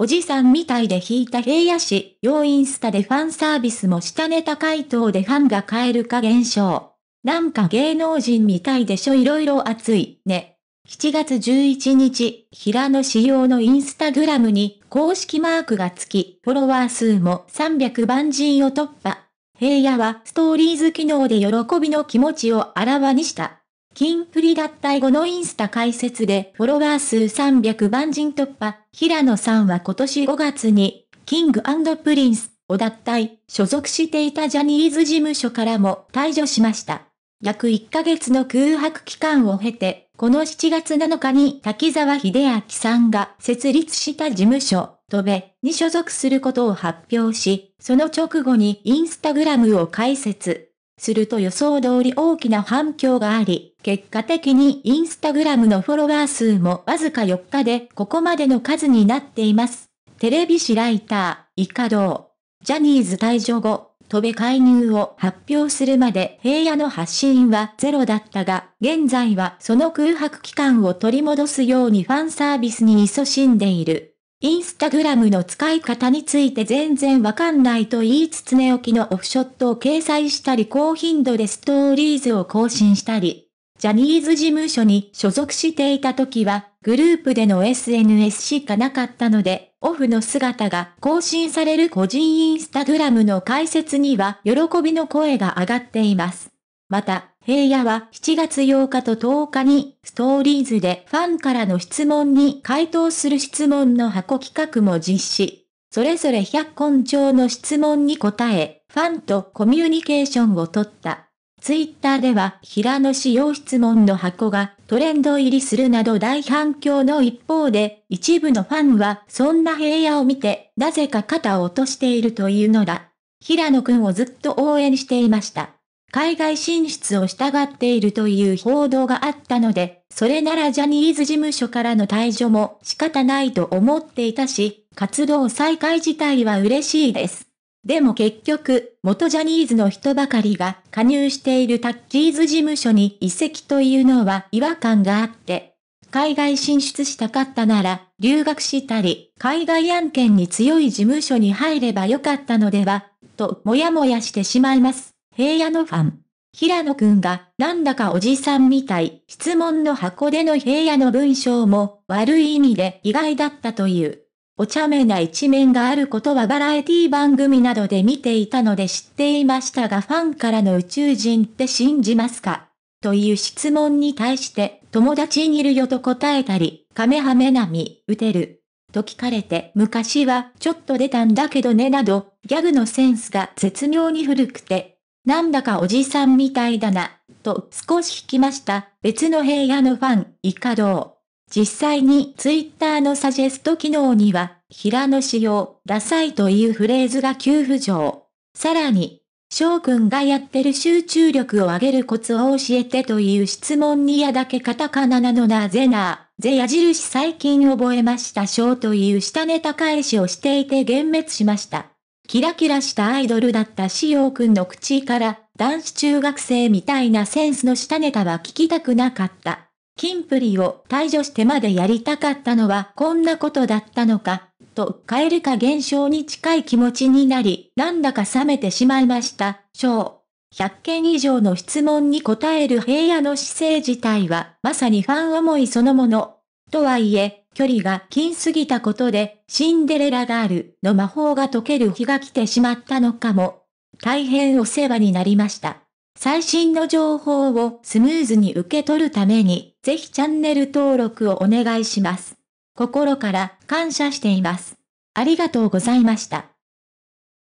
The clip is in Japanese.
おじさんみたいで引いた平野市、要インスタでファンサービスも下ネタ回答でファンが変えるか減少。なんか芸能人みたいでしょいろいろ熱い、ね。7月11日、平野仕様のインスタグラムに公式マークがつき、フォロワー数も300万人を突破。平野はストーリーズ機能で喜びの気持ちをあらわにした。金プリ脱退後のインスタ解説でフォロワー数300万人突破、平野さんは今年5月に、キングプリンスを脱退、所属していたジャニーズ事務所からも退場しました。約1ヶ月の空白期間を経て、この7月7日に滝沢秀明さんが設立した事務所、戸部に所属することを発表し、その直後にインスタグラムを開設。すると予想通り大きな反響があり、結果的にインスタグラムのフォロワー数もわずか4日でここまでの数になっています。テレビ誌ライター、イカドウ。ジャニーズ退場後、戸部介入を発表するまで平野の発信はゼロだったが、現在はその空白期間を取り戻すようにファンサービスに勤しんでいる。インスタグラムの使い方について全然わかんないと言いつつ寝起きのオフショットを掲載したり高頻度でストーリーズを更新したり、ジャニーズ事務所に所属していた時は、グループでの SNS しかなかったので、オフの姿が更新される個人インスタグラムの解説には喜びの声が上がっています。また、平野は7月8日と10日にストーリーズでファンからの質問に回答する質問の箱企画も実施。それぞれ100根性の質問に答え、ファンとコミュニケーションを取った。ツイッターでは平野仕用質問の箱がトレンド入りするなど大反響の一方で、一部のファンはそんな平野を見て、なぜか肩を落としているというのだ。平野くんをずっと応援していました。海外進出を従っているという報道があったので、それならジャニーズ事務所からの退場も仕方ないと思っていたし、活動再開自体は嬉しいです。でも結局、元ジャニーズの人ばかりが加入しているタッキーズ事務所に移籍というのは違和感があって、海外進出したかったなら、留学したり、海外案件に強い事務所に入ればよかったのでは、ともやもやしてしまいます。平野のファン。平野くんが、なんだかおじさんみたい、質問の箱での平野の文章も、悪い意味で意外だったという。お茶目な一面があることはバラエティ番組などで見ていたので知っていましたがファンからの宇宙人って信じますかという質問に対して友達にいるよと答えたり、カメハメナミ、打てる。と聞かれて昔はちょっと出たんだけどねなど、ギャグのセンスが絶妙に古くてなんだかおじさんみたいだな、と少し引きました。別の部屋のファン、イカドウ。実際にツイッターのサジェスト機能には、平野仕様、ダサいというフレーズが急浮上。さらに、翔くんがやってる集中力を上げるコツを教えてという質問にやだけカタカナなのなぜな、ぜ矢印最近覚えました翔という下ネタ返しをしていて幻滅しました。キラキラしたアイドルだったしよくんの口から男子中学生みたいなセンスの下ネタは聞きたくなかった。キンプリを退場してまでやりたかったのはこんなことだったのか、とる化現象に近い気持ちになり、なんだか冷めてしまいました、章。100件以上の質問に答える平野の姿勢自体は、まさにファン思いそのもの。とはいえ、距離が近すぎたことで、シンデレラガールの魔法が解ける日が来てしまったのかも。大変お世話になりました。最新の情報をスムーズに受け取るために、ぜひチャンネル登録をお願いします。心から感謝しています。ありがとうございました。